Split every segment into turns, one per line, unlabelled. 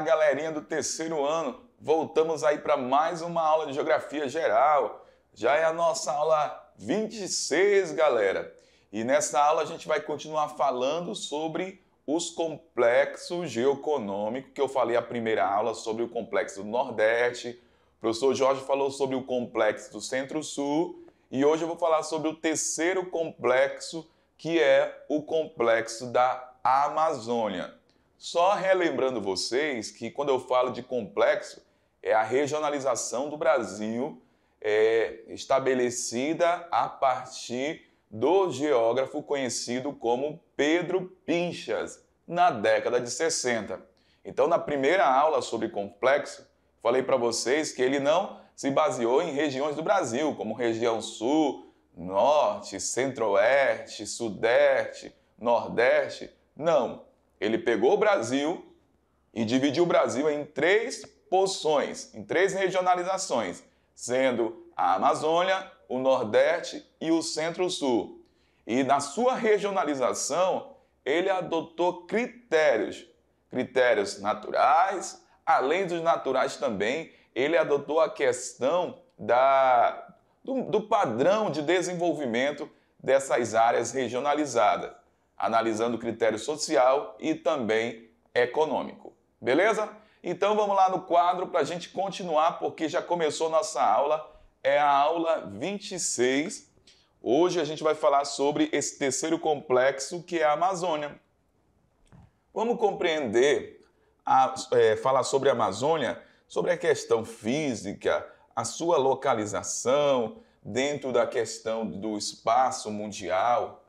Olá, galerinha do terceiro ano. Voltamos aí para mais uma aula de geografia geral. Já é a nossa aula 26, galera. E nessa aula a gente vai continuar falando sobre os complexos geoeconômicos, que eu falei a primeira aula sobre o complexo do Nordeste. O professor Jorge falou sobre o complexo do Centro-Sul e hoje eu vou falar sobre o terceiro complexo, que é o complexo da Amazônia. Só relembrando vocês que quando eu falo de complexo, é a regionalização do Brasil é, estabelecida a partir do geógrafo conhecido como Pedro Pinchas, na década de 60. Então, na primeira aula sobre complexo, falei para vocês que ele não se baseou em regiões do Brasil, como região sul, norte, centro-oeste, sudeste, nordeste. Não. Ele pegou o Brasil e dividiu o Brasil em três porções, em três regionalizações, sendo a Amazônia, o Nordeste e o Centro-Sul. E na sua regionalização, ele adotou critérios, critérios naturais, além dos naturais também, ele adotou a questão da, do, do padrão de desenvolvimento dessas áreas regionalizadas analisando o critério social e também econômico. Beleza? Então vamos lá no quadro para a gente continuar, porque já começou nossa aula, é a aula 26. Hoje a gente vai falar sobre esse terceiro complexo que é a Amazônia. Vamos compreender, a, é, falar sobre a Amazônia, sobre a questão física, a sua localização dentro da questão do espaço mundial,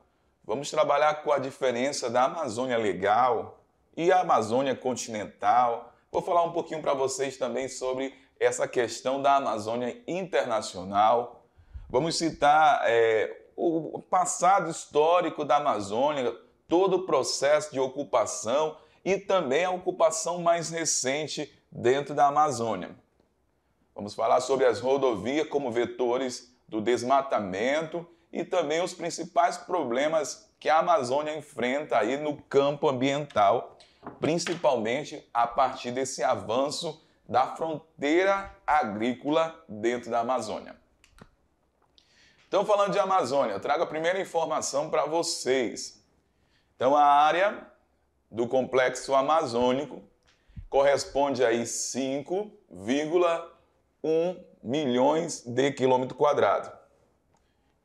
Vamos trabalhar com a diferença da Amazônia legal e a Amazônia continental. Vou falar um pouquinho para vocês também sobre essa questão da Amazônia internacional. Vamos citar é, o passado histórico da Amazônia, todo o processo de ocupação e também a ocupação mais recente dentro da Amazônia. Vamos falar sobre as rodovias como vetores do desmatamento e também os principais problemas que a Amazônia enfrenta aí no campo ambiental, principalmente a partir desse avanço da fronteira agrícola dentro da Amazônia. Então, falando de Amazônia, eu trago a primeira informação para vocês. Então, a área do complexo amazônico corresponde a 5,1 milhões de quilômetros quadrados.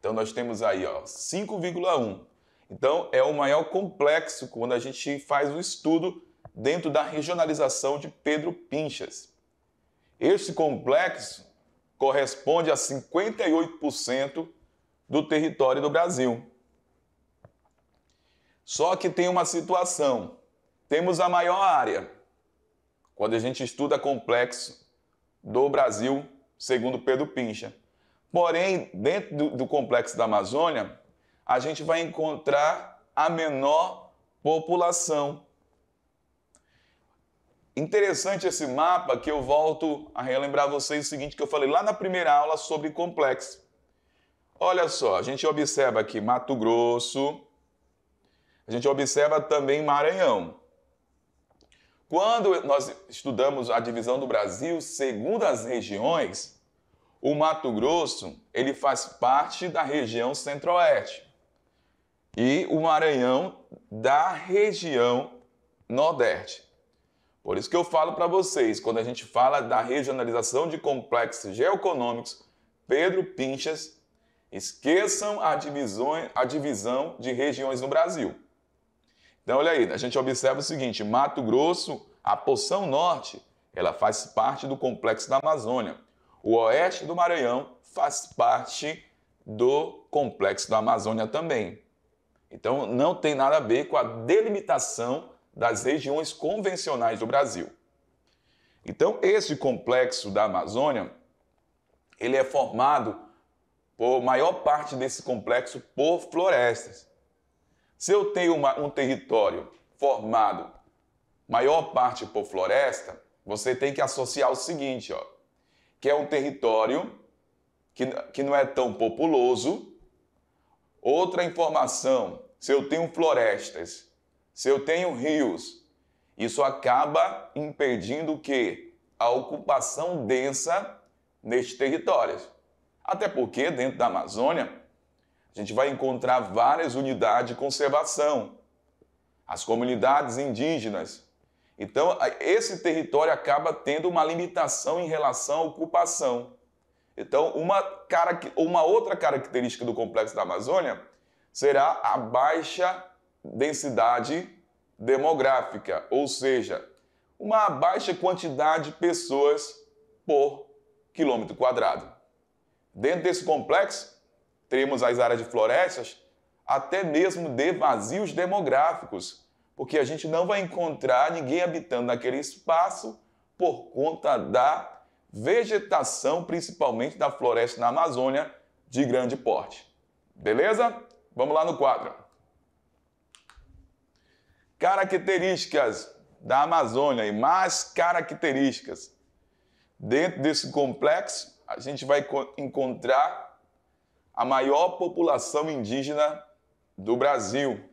Então nós temos aí 5,1. Então é o maior complexo quando a gente faz o estudo dentro da regionalização de Pedro Pinchas. esse complexo corresponde a 58% do território do Brasil. Só que tem uma situação. Temos a maior área. Quando a gente estuda complexo do Brasil, segundo Pedro Pincha, Porém, dentro do, do complexo da Amazônia, a gente vai encontrar a menor população. Interessante esse mapa que eu volto a relembrar vocês o seguinte que eu falei lá na primeira aula sobre complexo. Olha só, a gente observa aqui Mato Grosso, a gente observa também Maranhão. Quando nós estudamos a divisão do Brasil segundo as regiões, o Mato Grosso, ele faz parte da região Centro-Oeste. E o Maranhão da região Nordeste. Por isso que eu falo para vocês, quando a gente fala da regionalização de complexos geoeconômicos, Pedro Pinchas, esqueçam a divisão, a divisão de regiões no Brasil. Então, olha aí, a gente observa o seguinte: Mato Grosso, a porção norte, ela faz parte do complexo da Amazônia. O oeste do Maranhão faz parte do complexo da Amazônia também. Então, não tem nada a ver com a delimitação das regiões convencionais do Brasil. Então, esse complexo da Amazônia, ele é formado por maior parte desse complexo por florestas. Se eu tenho uma, um território formado maior parte por floresta, você tem que associar o seguinte, ó que é um território que, que não é tão populoso. Outra informação, se eu tenho florestas, se eu tenho rios, isso acaba impedindo que a ocupação densa nestes territórios. Até porque dentro da Amazônia a gente vai encontrar várias unidades de conservação. As comunidades indígenas então, esse território acaba tendo uma limitação em relação à ocupação. Então, uma, cara, uma outra característica do complexo da Amazônia será a baixa densidade demográfica, ou seja, uma baixa quantidade de pessoas por quilômetro quadrado. Dentro desse complexo, teremos as áreas de florestas, até mesmo de vazios demográficos, porque a gente não vai encontrar ninguém habitando naquele espaço por conta da vegetação, principalmente da floresta na Amazônia, de grande porte. Beleza? Vamos lá no quadro. Características da Amazônia e mais características. Dentro desse complexo, a gente vai encontrar a maior população indígena do Brasil,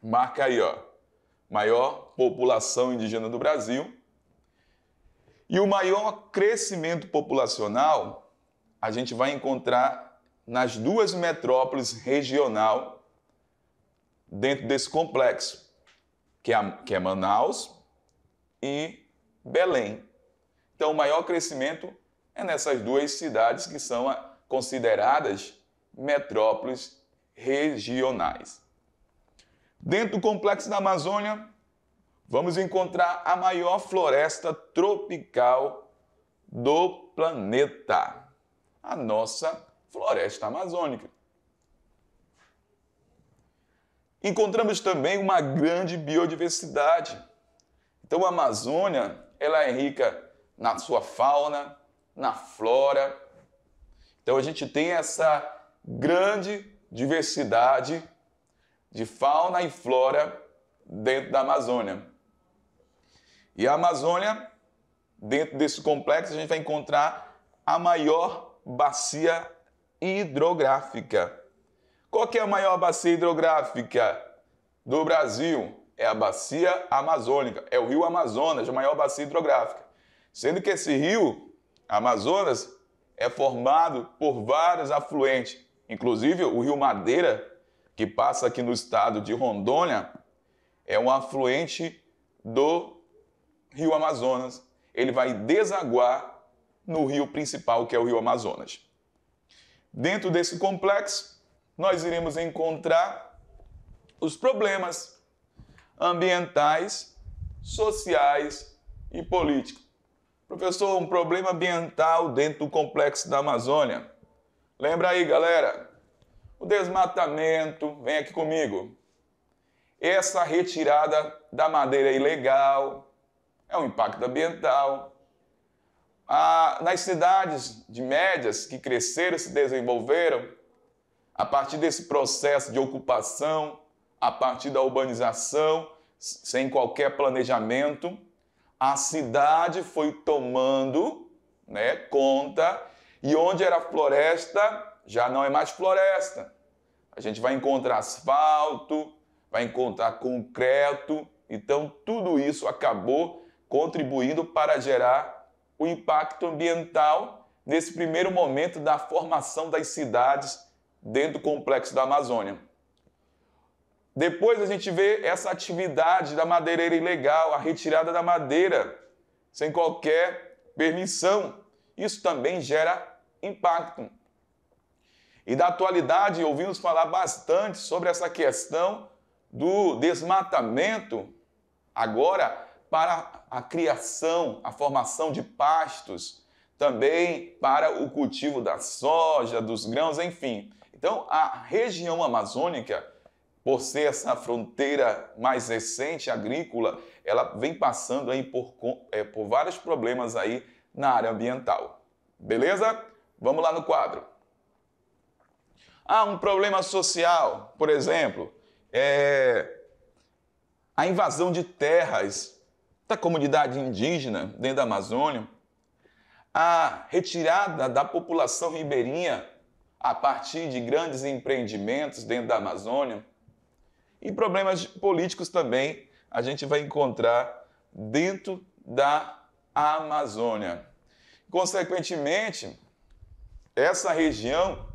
Marca aí, ó. Maior população indígena do Brasil. E o maior crescimento populacional a gente vai encontrar nas duas metrópoles regional dentro desse complexo, que é, que é Manaus e Belém. Então, o maior crescimento é nessas duas cidades que são consideradas metrópoles regionais. Dentro do complexo da Amazônia, vamos encontrar a maior floresta tropical do planeta, a nossa floresta amazônica. Encontramos também uma grande biodiversidade. Então a Amazônia, ela é rica na sua fauna, na flora. Então a gente tem essa grande diversidade de fauna e flora dentro da Amazônia. E a Amazônia, dentro desse complexo, a gente vai encontrar a maior bacia hidrográfica. Qual que é a maior bacia hidrográfica do Brasil? É a bacia amazônica, é o rio Amazonas, a maior bacia hidrográfica. Sendo que esse rio Amazonas é formado por vários afluentes, inclusive o rio Madeira, que passa aqui no estado de Rondônia, é um afluente do Rio Amazonas. Ele vai desaguar no rio principal, que é o Rio Amazonas. Dentro desse complexo, nós iremos encontrar os problemas ambientais, sociais e políticos. Professor, um problema ambiental dentro do complexo da Amazônia. Lembra aí, galera, o desmatamento, vem aqui comigo. Essa retirada da madeira é ilegal é um impacto ambiental. Ah, nas cidades de médias que cresceram e se desenvolveram, a partir desse processo de ocupação, a partir da urbanização, sem qualquer planejamento, a cidade foi tomando né, conta e onde era floresta já não é mais floresta. A gente vai encontrar asfalto, vai encontrar concreto. Então, tudo isso acabou contribuindo para gerar o impacto ambiental nesse primeiro momento da formação das cidades dentro do complexo da Amazônia. Depois a gente vê essa atividade da madeireira ilegal, a retirada da madeira sem qualquer permissão. Isso também gera impacto. E da atualidade ouvimos falar bastante sobre essa questão do desmatamento agora para a criação, a formação de pastos, também para o cultivo da soja, dos grãos, enfim. Então, a região amazônica, por ser essa fronteira mais recente agrícola, ela vem passando aí por, é, por vários problemas aí na área ambiental. Beleza? Vamos lá no quadro. Ah, um problema social, por exemplo, é a invasão de terras da comunidade indígena dentro da Amazônia, a retirada da população ribeirinha a partir de grandes empreendimentos dentro da Amazônia e problemas políticos também a gente vai encontrar dentro da Amazônia. Consequentemente, essa região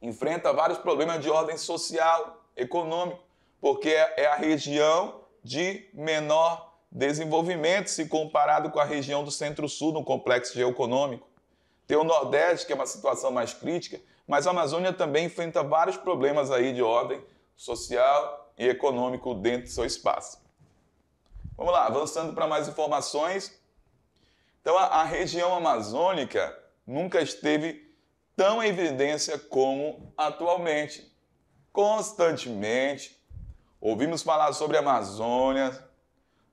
enfrenta vários problemas de ordem social, econômico, porque é, é a região de menor desenvolvimento se comparado com a região do Centro-Sul no complexo geoeconômico. Tem o Nordeste, que é uma situação mais crítica, mas a Amazônia também enfrenta vários problemas aí de ordem social e econômico dentro do seu espaço. Vamos lá, avançando para mais informações. Então, a, a região amazônica nunca esteve tão em evidência como atualmente. Constantemente ouvimos falar sobre a Amazônia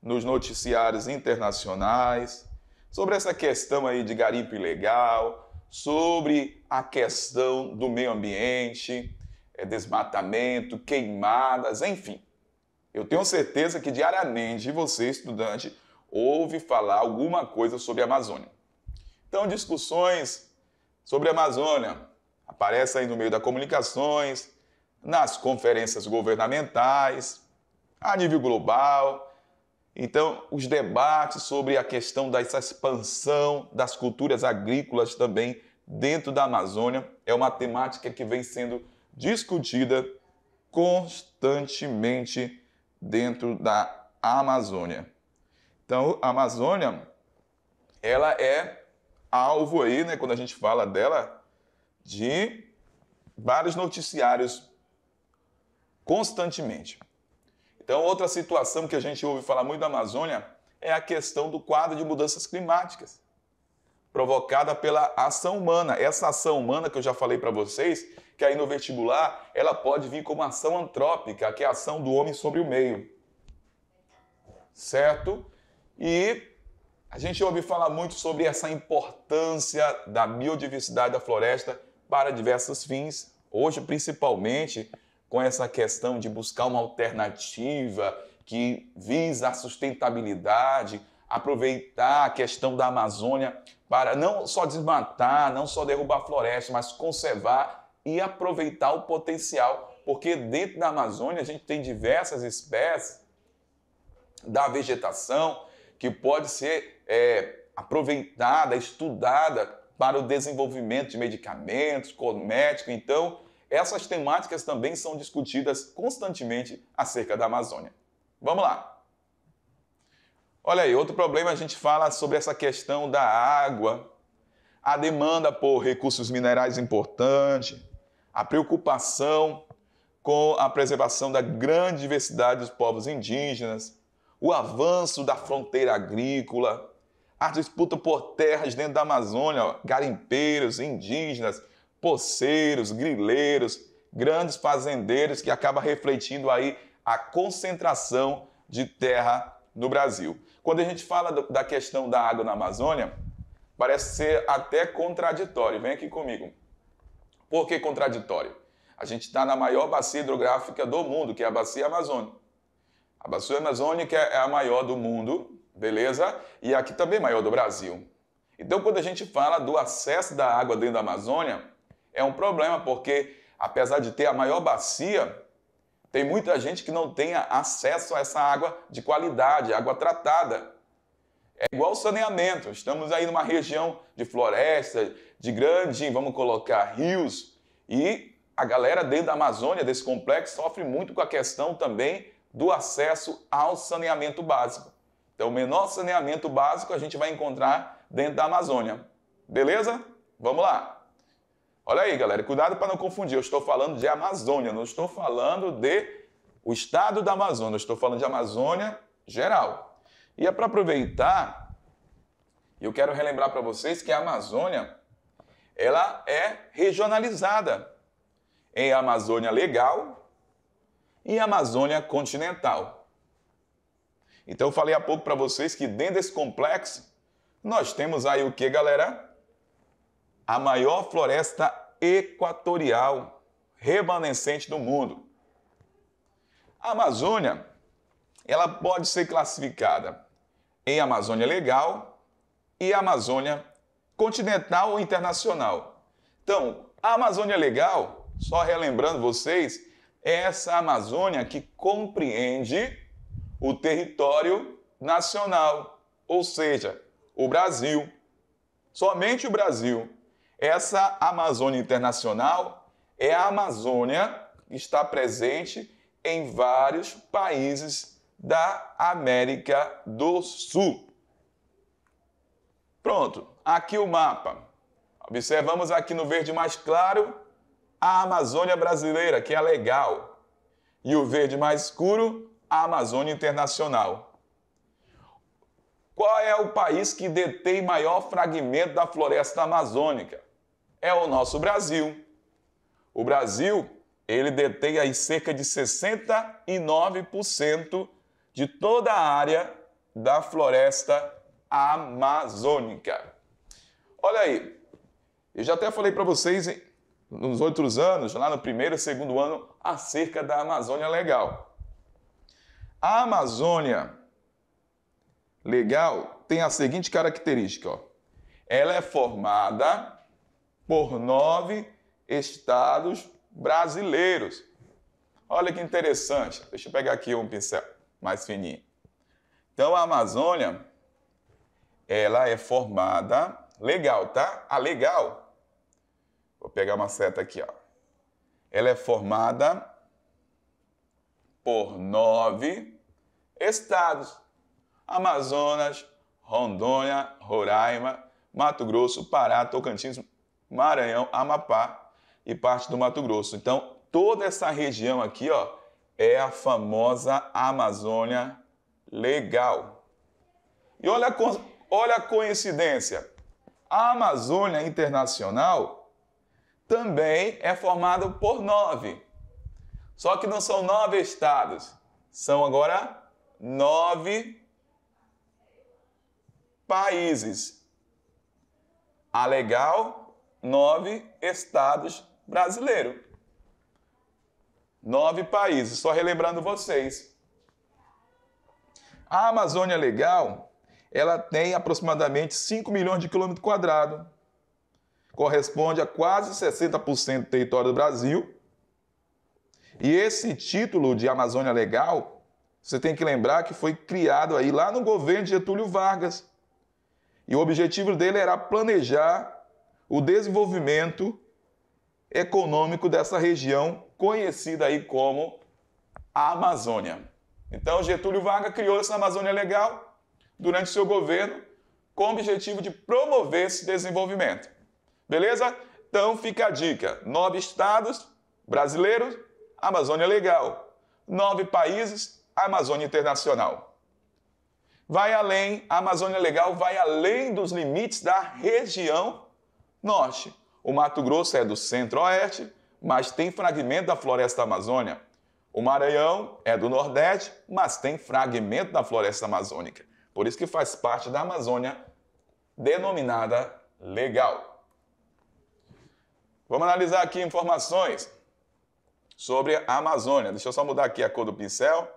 nos noticiários internacionais, sobre essa questão aí de garimpo ilegal, sobre a questão do meio ambiente, eh, desmatamento, queimadas, enfim. Eu tenho certeza que diariamente você, estudante, ouve falar alguma coisa sobre a Amazônia. Então, discussões sobre a Amazônia. Aparece aí no meio das comunicações, nas conferências governamentais, a nível global. Então, os debates sobre a questão dessa expansão das culturas agrícolas também dentro da Amazônia é uma temática que vem sendo discutida constantemente dentro da Amazônia. Então, a Amazônia ela é alvo aí, né, quando a gente fala dela, de vários noticiários constantemente. Então, outra situação que a gente ouve falar muito da Amazônia é a questão do quadro de mudanças climáticas provocada pela ação humana. Essa ação humana que eu já falei para vocês, que aí no vestibular, ela pode vir como ação antrópica, que é a ação do homem sobre o meio. Certo? E a gente ouve falar muito sobre essa importância da biodiversidade da floresta para diversos fins, hoje principalmente com essa questão de buscar uma alternativa que visa a sustentabilidade, aproveitar a questão da Amazônia para não só desmatar, não só derrubar a floresta, mas conservar e aproveitar o potencial, porque dentro da Amazônia a gente tem diversas espécies da vegetação que pode ser é, aproveitada, estudada para o desenvolvimento de medicamentos, cosméticos. Então, essas temáticas também são discutidas constantemente acerca da Amazônia. Vamos lá. Olha aí, outro problema a gente fala sobre essa questão da água, a demanda por recursos minerais importante, a preocupação com a preservação da grande diversidade dos povos indígenas, o avanço da fronteira agrícola, a disputa por terras dentro da Amazônia, ó, garimpeiros, indígenas, poceiros, grileiros, grandes fazendeiros, que acaba refletindo aí a concentração de terra no Brasil. Quando a gente fala do, da questão da água na Amazônia, parece ser até contraditório. Vem aqui comigo. Por que contraditório? A gente está na maior bacia hidrográfica do mundo, que é a bacia amazônica. A bacia amazônica é a maior do mundo, beleza? E aqui também maior do Brasil. Então, quando a gente fala do acesso da água dentro da Amazônia, é um problema, porque apesar de ter a maior bacia, tem muita gente que não tenha acesso a essa água de qualidade, água tratada. É igual o saneamento. Estamos aí numa região de floresta, de grande, vamos colocar, rios, e a galera dentro da Amazônia, desse complexo, sofre muito com a questão também do acesso ao saneamento básico. Então, o menor saneamento básico a gente vai encontrar dentro da Amazônia. Beleza? Vamos lá. Olha aí, galera, cuidado para não confundir. Eu estou falando de Amazônia, não estou falando de o estado da Amazônia, eu estou falando de Amazônia geral. E é para aproveitar, eu quero relembrar para vocês que a Amazônia ela é regionalizada em Amazônia legal e Amazônia continental. Então eu falei há pouco para vocês que dentro desse complexo nós temos aí o que, galera? A maior floresta equatorial remanescente do mundo. A Amazônia, ela pode ser classificada em Amazônia legal e Amazônia continental ou internacional. Então, a Amazônia legal, só relembrando vocês, é essa Amazônia que compreende o território nacional, ou seja, o Brasil. Somente o Brasil. Essa Amazônia Internacional é a Amazônia que está presente em vários países da América do Sul. Pronto, aqui o mapa. Observamos aqui no verde mais claro a Amazônia brasileira, que é legal. E o verde mais escuro, a Amazônia Internacional. Qual é o país que detém maior fragmento da floresta amazônica? É o nosso Brasil. O Brasil, ele detém aí cerca de 69% de toda a área da floresta amazônica. Olha aí, eu já até falei para vocês nos outros anos, lá no primeiro e segundo ano, acerca da Amazônia Legal. A Amazônia, legal, tem a seguinte característica: ó. ela é formada por nove estados brasileiros. Olha que interessante. Deixa eu pegar aqui um pincel mais fininho. Então a Amazônia, ela é formada, legal, tá? A legal. Vou pegar uma seta aqui, ó. Ela é formada por nove estados: Amazonas, Rondônia, Roraima, Mato Grosso, Pará, Tocantins, Maranhão, Amapá e parte do Mato Grosso. Então, toda essa região aqui, ó, é a famosa Amazônia legal. E olha, olha a coincidência. A Amazônia Internacional também é formada por nove. Só que não são nove estados, são agora nove países. A legal, nove estados brasileiros. Nove países, só relembrando vocês. A Amazônia Legal, ela tem aproximadamente 5 milhões de quilômetros quadrados. Corresponde a quase 60% do território do Brasil e esse título de Amazônia Legal, você tem que lembrar que foi criado aí lá no governo de Getúlio Vargas. E o objetivo dele era planejar o desenvolvimento econômico dessa região conhecida aí como a Amazônia. Então Getúlio Vargas criou essa Amazônia Legal durante seu governo com o objetivo de promover esse desenvolvimento. Beleza? Então fica a dica. Nove estados brasileiros Amazônia é Legal. Nove países, Amazônia Internacional. Vai além, a Amazônia é Legal vai além dos limites da região norte. O Mato Grosso é do centro-oeste, mas tem fragmento da floresta amazônica. O Maranhão é do Nordeste, mas tem fragmento da floresta amazônica. Por isso que faz parte da Amazônia denominada legal. Vamos analisar aqui informações sobre a Amazônia. Deixa eu só mudar aqui a cor do pincel.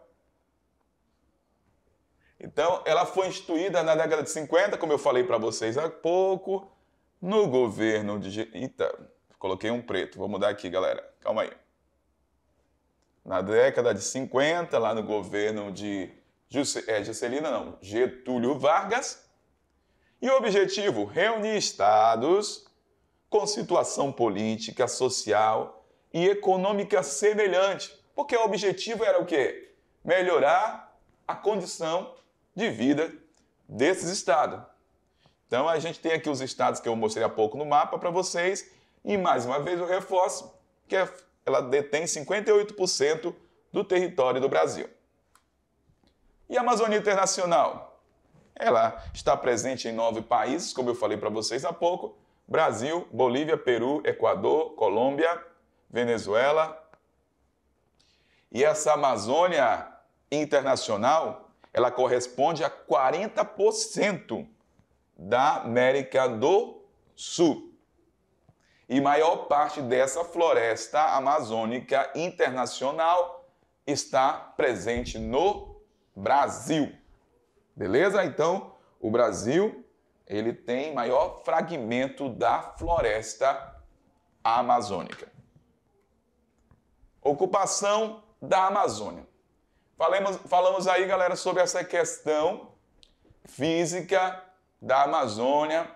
Então, ela foi instituída na década de 50, como eu falei para vocês há pouco, no governo de. Eita, coloquei um preto. Vou mudar aqui, galera. Calma aí. Na década de 50, lá no governo de É, Juscelina, não, Getúlio Vargas. E o objetivo: reunir estados com situação política, social e econômica semelhante, porque o objetivo era o quê? Melhorar a condição de vida desses estados. Então a gente tem aqui os estados que eu mostrei há pouco no mapa para vocês e mais uma vez eu reforço que é, ela detém 58% do território do Brasil. E a Amazônia Internacional? Ela está presente em nove países, como eu falei para vocês há pouco: Brasil, Bolívia, Peru, Equador, Colômbia, Venezuela. E essa Amazônia internacional, ela corresponde a 40% da América do Sul. E maior parte dessa floresta amazônica internacional está presente no Brasil. Beleza? Então, o Brasil, ele tem maior fragmento da floresta amazônica. Ocupação da Amazônia. Falamos, falamos aí, galera, sobre essa questão física da Amazônia.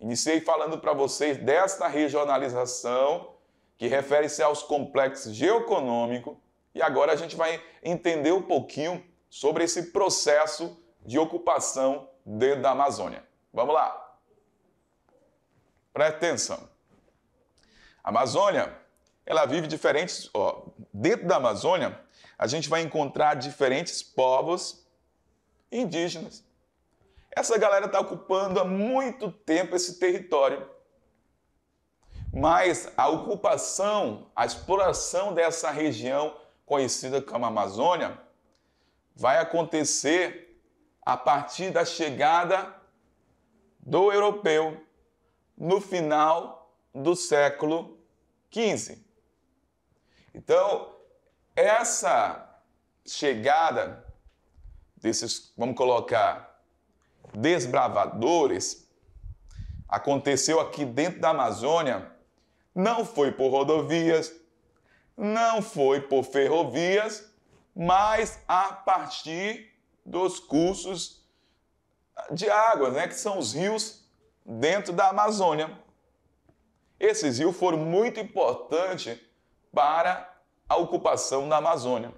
Iniciei falando para vocês desta regionalização que refere-se aos complexos geoeconômicos e agora a gente vai entender um pouquinho sobre esse processo de ocupação dentro da Amazônia. Vamos lá. Presta atenção. A Amazônia ela vive diferentes. Ó, dentro da Amazônia, a gente vai encontrar diferentes povos indígenas. Essa galera está ocupando há muito tempo esse território. Mas a ocupação, a exploração dessa região conhecida como Amazônia, vai acontecer a partir da chegada do europeu no final do século 15 então, essa chegada desses, vamos colocar, desbravadores, aconteceu aqui dentro da Amazônia, não foi por rodovias, não foi por ferrovias, mas a partir dos cursos de águas, né, que são os rios dentro da Amazônia. Esses rios foram muito importantes para a ocupação da Amazônia.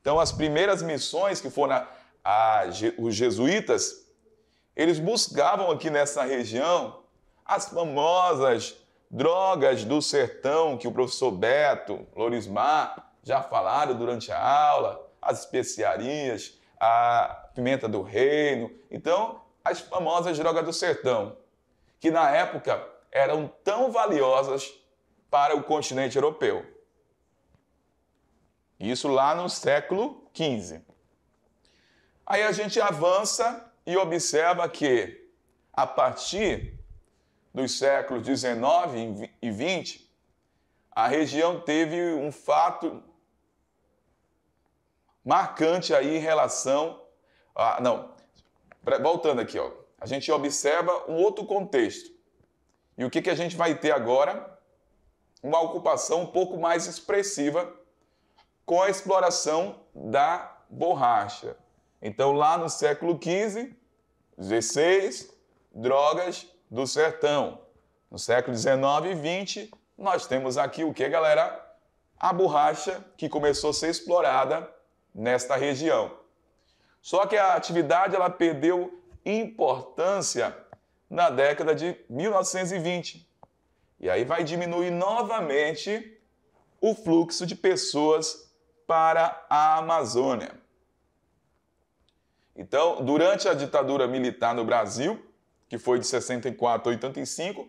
Então, as primeiras missões que foram a, a, os jesuítas, eles buscavam aqui nessa região as famosas drogas do sertão que o professor Beto, Lorismar já falaram durante a aula, as especiarias, a pimenta do reino. Então, as famosas drogas do sertão, que na época eram tão valiosas para o continente europeu. Isso lá no século XV. Aí a gente avança e observa que, a partir dos séculos XIX e XX, a região teve um fato marcante aí em relação. A, não, voltando aqui, ó, a gente observa um outro contexto. E o que, que a gente vai ter agora uma ocupação um pouco mais expressiva com a exploração da borracha. Então, lá no século XV, XVI, drogas do sertão. No século XIX e XX, nós temos aqui o que, galera? A borracha que começou a ser explorada nesta região. Só que a atividade ela perdeu importância na década de 1920, e aí vai diminuir novamente o fluxo de pessoas para a Amazônia. Então, durante a ditadura militar no Brasil, que foi de 64 a 85,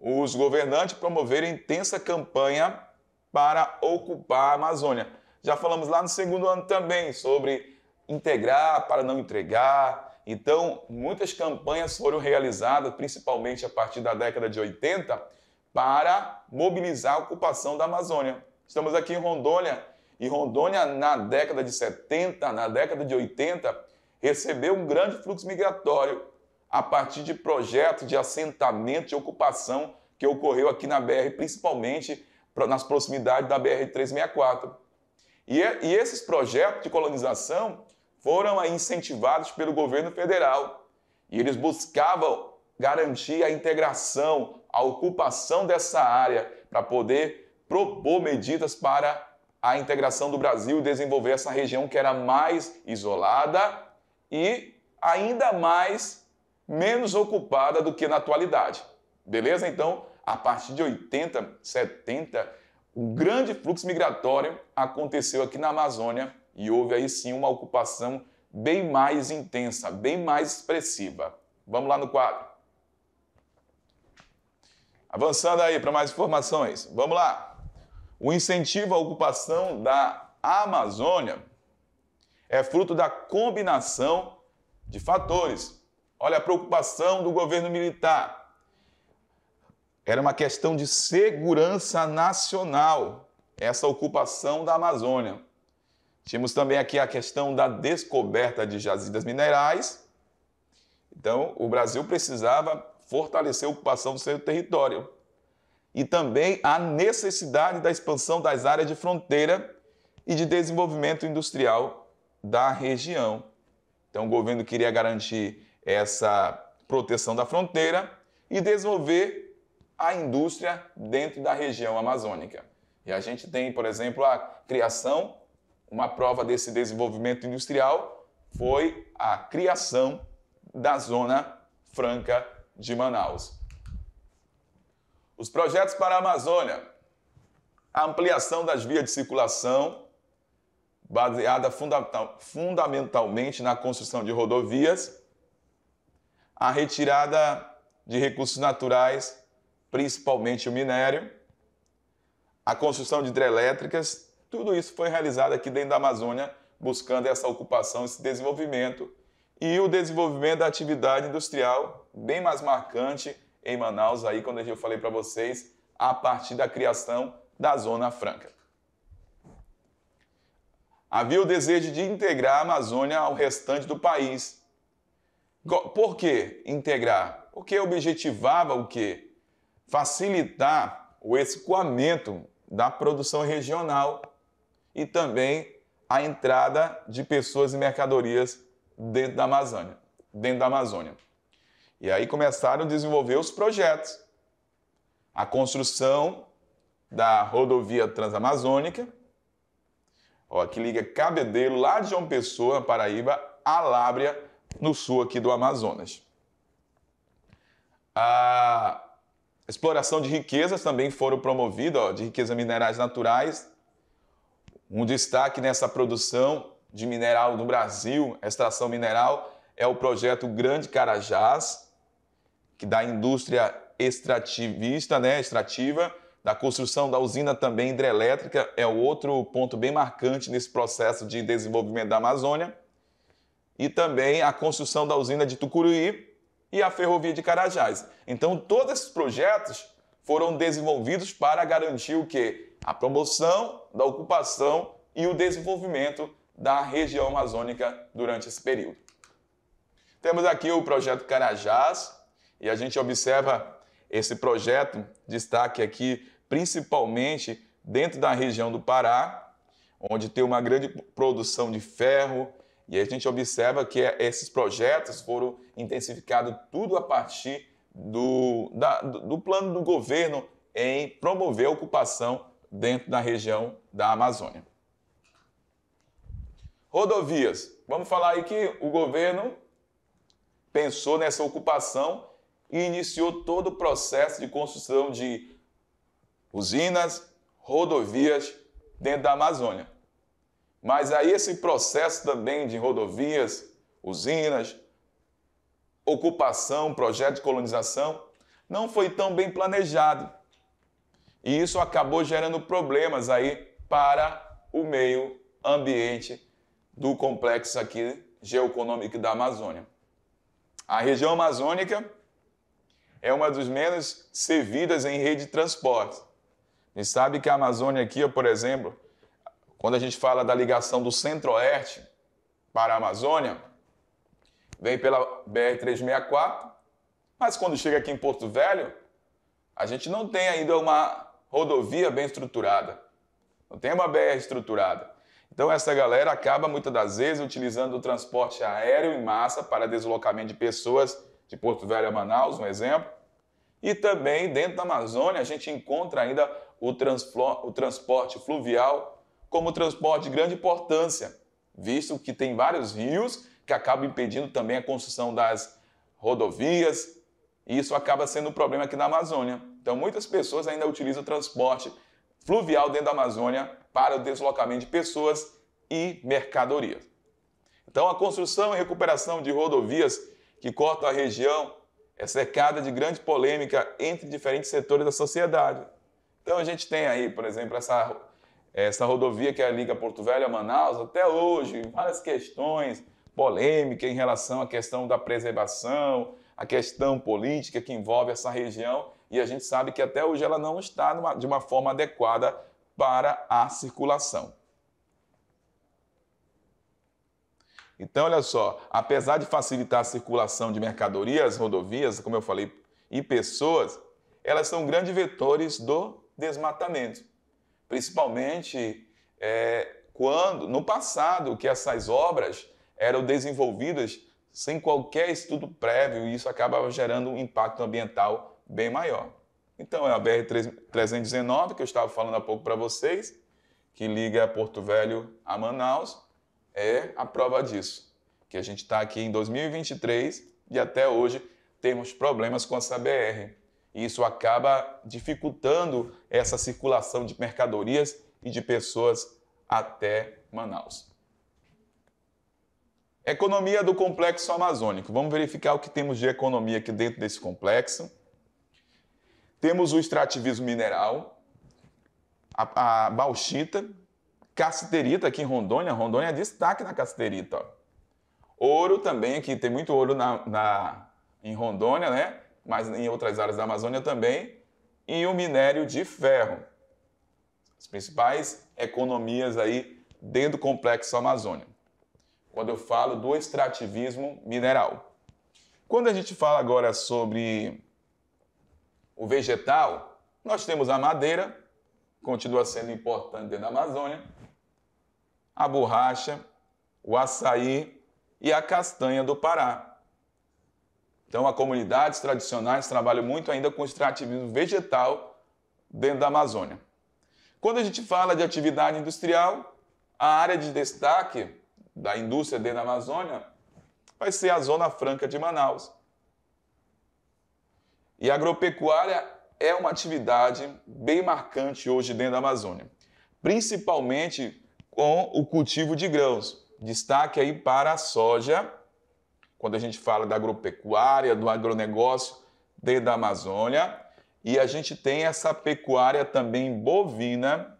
os governantes promoveram intensa campanha para ocupar a Amazônia. Já falamos lá no segundo ano também sobre integrar para não entregar. Então, muitas campanhas foram realizadas, principalmente a partir da década de 80, para mobilizar a ocupação da Amazônia. Estamos aqui em Rondônia, e Rondônia, na década de 70, na década de 80, recebeu um grande fluxo migratório a partir de projetos de assentamento e ocupação que ocorreu aqui na BR, principalmente nas proximidades da BR-364. E, é, e esses projetos de colonização foram incentivados pelo governo federal. E eles buscavam garantir a integração a ocupação dessa área para poder propor medidas para a integração do Brasil e desenvolver essa região que era mais isolada e ainda mais menos ocupada do que na atualidade. Beleza? Então, a partir de 80, 70, um grande fluxo migratório aconteceu aqui na Amazônia e houve aí sim uma ocupação bem mais intensa, bem mais expressiva. Vamos lá no quadro. Avançando aí para mais informações. Vamos lá. O incentivo à ocupação da Amazônia é fruto da combinação de fatores. Olha a preocupação do governo militar. Era uma questão de segurança nacional, essa ocupação da Amazônia. Tínhamos também aqui a questão da descoberta de jazidas minerais. Então, o Brasil precisava fortalecer a ocupação do seu território. E também a necessidade da expansão das áreas de fronteira e de desenvolvimento industrial da região. Então, o governo queria garantir essa proteção da fronteira e desenvolver a indústria dentro da região amazônica. E a gente tem, por exemplo, a criação, uma prova desse desenvolvimento industrial foi a criação da Zona Franca de Manaus. Os projetos para a Amazônia: a ampliação das vias de circulação, baseada fundamentalmente na construção de rodovias, a retirada de recursos naturais, principalmente o minério, a construção de hidrelétricas, tudo isso foi realizado aqui dentro da Amazônia, buscando essa ocupação, esse desenvolvimento e o desenvolvimento da atividade industrial, bem mais marcante em Manaus, aí, quando eu falei para vocês, a partir da criação da Zona Franca. Havia o desejo de integrar a Amazônia ao restante do país. Por que integrar? Porque objetivava o quê? Facilitar o escoamento da produção regional e também a entrada de pessoas e mercadorias dentro da Amazônia, dentro da Amazônia. E aí começaram a desenvolver os projetos. A construção da rodovia transamazônica, ó, que liga Cabedelo, lá de João Pessoa, Paraíba, a Lábria, no sul aqui do Amazonas. A exploração de riquezas também foram promovidas, ó, de riquezas minerais naturais. Um destaque nessa produção de mineral no Brasil, extração mineral, é o projeto Grande Carajás, que da indústria extrativista, né, extrativa, da construção da usina também hidrelétrica, é outro ponto bem marcante nesse processo de desenvolvimento da Amazônia, e também a construção da usina de Tucuruí e a ferrovia de Carajás. Então, todos esses projetos foram desenvolvidos para garantir o quê? A promoção da ocupação e o desenvolvimento da região amazônica durante esse período. Temos aqui o projeto Carajás, e a gente observa esse projeto, destaque aqui principalmente dentro da região do Pará, onde tem uma grande produção de ferro, e a gente observa que esses projetos foram intensificados tudo a partir do, da, do plano do governo em promover a ocupação dentro da região da Amazônia. Rodovias. Vamos falar aí que o governo pensou nessa ocupação e iniciou todo o processo de construção de usinas, rodovias dentro da Amazônia. Mas aí esse processo também de rodovias, usinas, ocupação, projeto de colonização, não foi tão bem planejado. E isso acabou gerando problemas aí para o meio ambiente do complexo aqui geoeconômico da Amazônia. A região amazônica é uma dos menos servidas em rede de transporte. A gente sabe que a Amazônia aqui, por exemplo, quando a gente fala da ligação do Centro-Oeste para a Amazônia, vem pela BR-364, mas quando chega aqui em Porto Velho, a gente não tem ainda uma rodovia bem estruturada. Não tem uma BR estruturada. Então, essa galera acaba muitas das vezes utilizando o transporte aéreo em massa para deslocamento de pessoas de Porto Velho a Manaus, um exemplo. E também dentro da Amazônia a gente encontra ainda o, o transporte fluvial como transporte de grande importância, visto que tem vários rios que acabam impedindo também a construção das rodovias, e isso acaba sendo um problema aqui na Amazônia. Então, muitas pessoas ainda utilizam o transporte fluvial dentro da Amazônia para o deslocamento de pessoas e mercadorias. Então, a construção e recuperação de rodovias que cortam a região é cercada de grande polêmica entre diferentes setores da sociedade. Então, a gente tem aí, por exemplo, essa, essa rodovia que é a liga Porto Velho a Manaus, até hoje, várias questões polêmicas em relação à questão da preservação, a questão política que envolve essa região, e a gente sabe que até hoje ela não está numa, de uma forma adequada para a circulação. Então, olha só, apesar de facilitar a circulação de mercadorias, rodovias, como eu falei, e pessoas, elas são grandes vetores do desmatamento. Principalmente é, quando, no passado, que essas obras eram desenvolvidas sem qualquer estudo prévio e isso acaba gerando um impacto ambiental bem maior. Então, é a BR-319, que eu estava falando há pouco para vocês, que liga Porto Velho a Manaus, é a prova disso. Que a gente está aqui em 2023 e até hoje temos problemas com essa BR. E isso acaba dificultando essa circulação de mercadorias e de pessoas até Manaus. Economia do complexo amazônico. Vamos verificar o que temos de economia aqui dentro desse complexo. Temos o extrativismo mineral, a, a bauxita, cassiterita aqui em Rondônia. Rondônia é destaque na cassiterita. Ouro também, aqui tem muito ouro na, na, em Rondônia, né? mas em outras áreas da Amazônia também. E o minério de ferro. As principais economias aí dentro do complexo Amazônia. Quando eu falo do extrativismo mineral. Quando a gente fala agora sobre o vegetal, nós temos a madeira, continua sendo importante dentro da Amazônia, a borracha, o açaí e a castanha do Pará. Então, as comunidades tradicionais trabalham muito ainda com extrativismo vegetal dentro da Amazônia. Quando a gente fala de atividade industrial, a área de destaque da indústria dentro da Amazônia vai ser a Zona Franca de Manaus, e a agropecuária é uma atividade bem marcante hoje dentro da Amazônia, principalmente com o cultivo de grãos. Destaque aí para a soja, quando a gente fala da agropecuária, do agronegócio dentro da Amazônia, e a gente tem essa pecuária também bovina,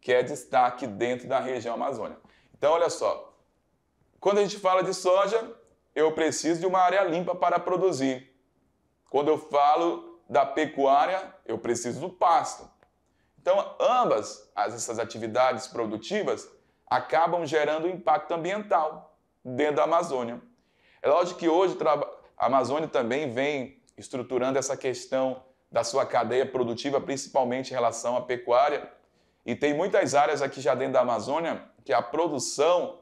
que é destaque dentro da região Amazônia. Então, olha só, quando a gente fala de soja, eu preciso de uma área limpa para produzir. Quando eu falo da pecuária, eu preciso do pasto. Então, ambas essas atividades produtivas acabam gerando impacto ambiental dentro da Amazônia. É lógico que hoje a Amazônia também vem estruturando essa questão da sua cadeia produtiva, principalmente em relação à pecuária. E tem muitas áreas aqui já dentro da Amazônia que a produção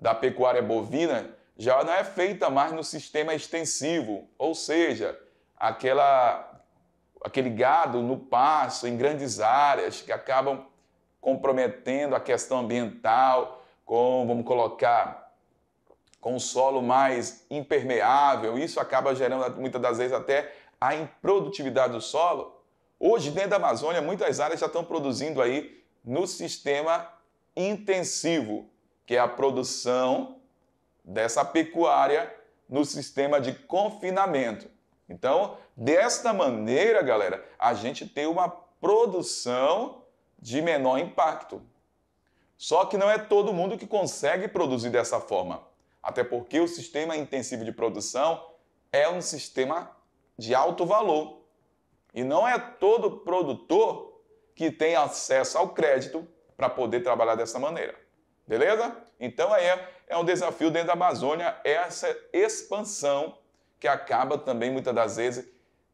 da pecuária bovina já não é feita mais no sistema extensivo, ou seja, aquela, aquele gado no pasto, em grandes áreas, que acabam comprometendo a questão ambiental, com, vamos colocar, com o solo mais impermeável, isso acaba gerando muitas das vezes até a improdutividade do solo. Hoje, dentro da Amazônia, muitas áreas já estão produzindo aí no sistema intensivo, que é a produção dessa pecuária no sistema de confinamento. Então, desta maneira, galera, a gente tem uma produção de menor impacto. Só que não é todo mundo que consegue produzir dessa forma. Até porque o sistema intensivo de produção é um sistema de alto valor. E não é todo produtor que tem acesso ao crédito para poder trabalhar dessa maneira. Beleza? Então aí é é um desafio dentro da Amazônia, é essa expansão que acaba também, muitas das vezes,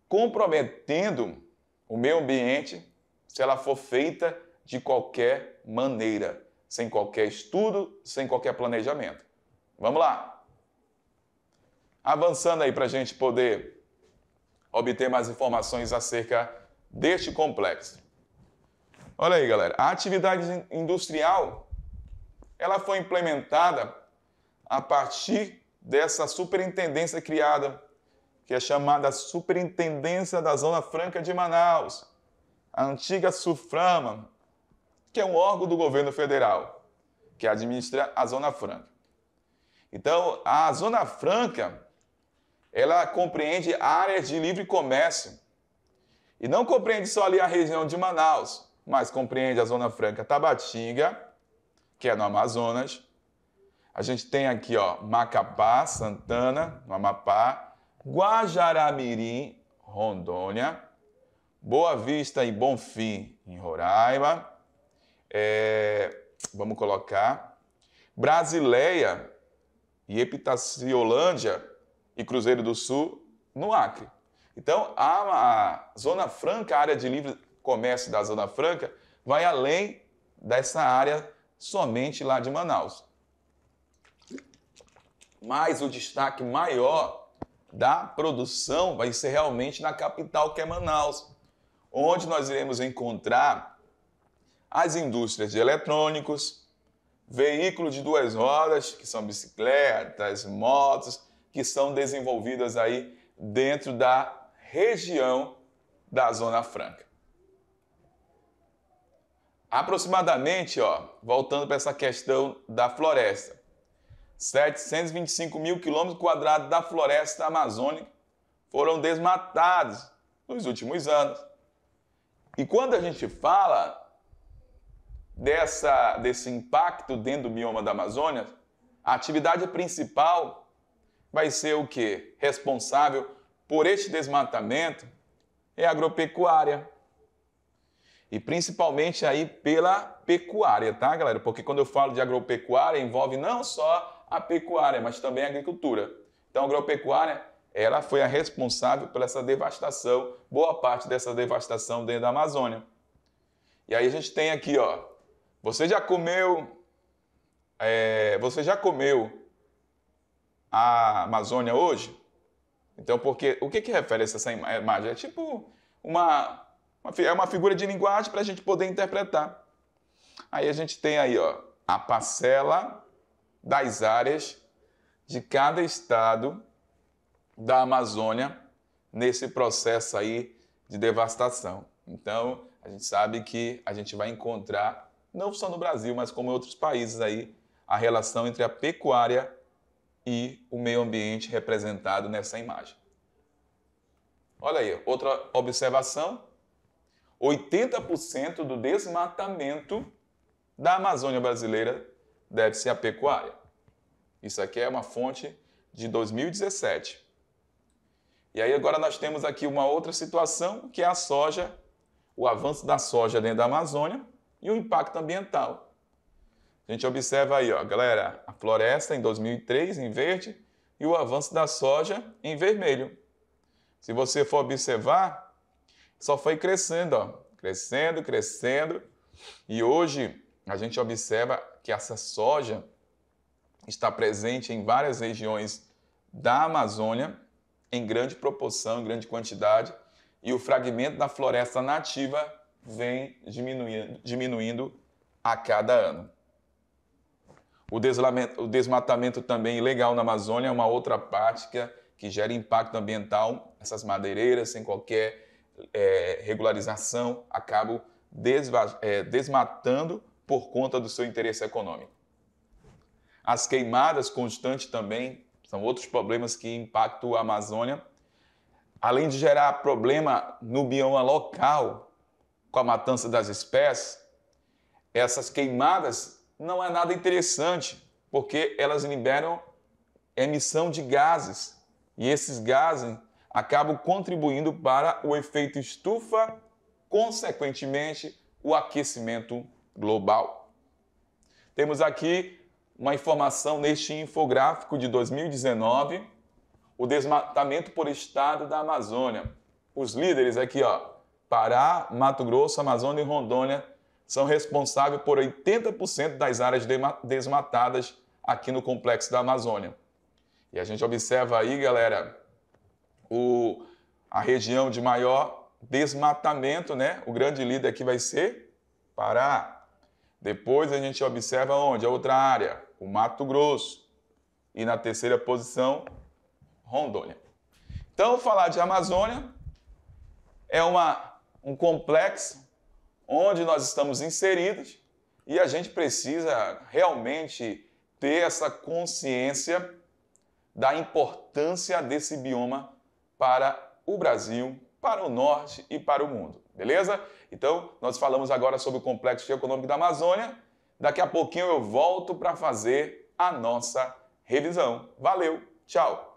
comprometendo o meio ambiente se ela for feita de qualquer maneira, sem qualquer estudo, sem qualquer planejamento. Vamos lá! Avançando aí para a gente poder obter mais informações acerca deste complexo. Olha aí, galera, a atividade industrial ela foi implementada a partir dessa superintendência criada, que é chamada Superintendência da Zona Franca de Manaus, a antiga SUFRAMA, que é um órgão do governo federal, que administra a Zona Franca. Então, a Zona Franca, ela compreende áreas de livre comércio, e não compreende só ali a região de Manaus, mas compreende a Zona Franca Tabatinga, que é no Amazonas, a gente tem aqui, ó, Macapá, Santana, no Amapá, Guajaramirim, Rondônia, Boa Vista e Bonfim, em Roraima. É, vamos colocar Brasileia e Epitaciolândia e Cruzeiro do Sul, no Acre. Então, a, a Zona Franca, a área de livre comércio da Zona Franca, vai além dessa área somente lá de Manaus mas o destaque maior da produção vai ser realmente na capital que é Manaus, onde nós iremos encontrar as indústrias de eletrônicos, veículos de duas rodas, que são bicicletas, motos, que são desenvolvidas aí dentro da região da Zona Franca. Aproximadamente, ó, voltando para essa questão da floresta, 725 mil quilômetros quadrados da floresta amazônica foram desmatados nos últimos anos. E quando a gente fala dessa, desse impacto dentro do bioma da Amazônia, a atividade principal vai ser o que? Responsável por este desmatamento é a agropecuária. E principalmente aí pela pecuária, tá, galera? Porque quando eu falo de agropecuária, envolve não só a pecuária, mas também a agricultura. Então, a agropecuária ela foi a responsável por essa devastação, boa parte dessa devastação dentro da Amazônia. E aí a gente tem aqui, ó, você já comeu, é, você já comeu a Amazônia hoje? Então, porque o que que refere a essa é, imagem? É tipo uma, uma é uma figura de linguagem para a gente poder interpretar. Aí a gente tem aí, ó, a parcela das áreas de cada estado da Amazônia nesse processo aí de devastação. Então, a gente sabe que a gente vai encontrar, não só no Brasil, mas como em outros países aí, a relação entre a pecuária e o meio ambiente representado nessa imagem. Olha aí, outra observação: 80% do desmatamento da Amazônia brasileira deve ser a pecuária. Isso aqui é uma fonte de 2017. E aí agora nós temos aqui uma outra situação, que é a soja, o avanço da soja dentro da Amazônia e o impacto ambiental. A gente observa aí, ó, galera, a floresta em 2003 em verde e o avanço da soja em vermelho. Se você for observar, só foi crescendo, ó, crescendo, crescendo. E hoje a gente observa que essa soja está presente em várias regiões da Amazônia, em grande proporção, em grande quantidade, e o fragmento da floresta nativa vem diminuindo, diminuindo a cada ano. O, o desmatamento também ilegal na Amazônia é uma outra prática que gera impacto ambiental. Essas madeireiras, sem qualquer é, regularização, acabam é, desmatando por conta do seu interesse econômico. As queimadas constantes também são outros problemas que impactam a Amazônia, além de gerar problema no bioma local com a matança das espécies. Essas queimadas não é nada interessante, porque elas liberam emissão de gases e esses gases acabam contribuindo para o efeito estufa, consequentemente, o aquecimento global. Temos aqui uma informação neste infográfico de 2019, o desmatamento por estado da Amazônia. Os líderes aqui, ó, Pará, Mato Grosso, Amazônia e Rondônia são responsáveis por 80% das áreas desmatadas aqui no complexo da Amazônia. E a gente observa aí, galera, o, a região de maior desmatamento, né? O grande líder aqui vai ser Pará. Depois a gente observa onde? A outra área, o Mato Grosso. E na terceira posição, Rondônia. Então, falar de Amazônia é uma, um complexo onde nós estamos inseridos e a gente precisa realmente ter essa consciência da importância desse bioma para o Brasil, para o norte e para o mundo. Beleza? Então, nós falamos agora sobre o complexo econômico da Amazônia. Daqui a pouquinho eu volto para fazer a nossa revisão. Valeu, tchau!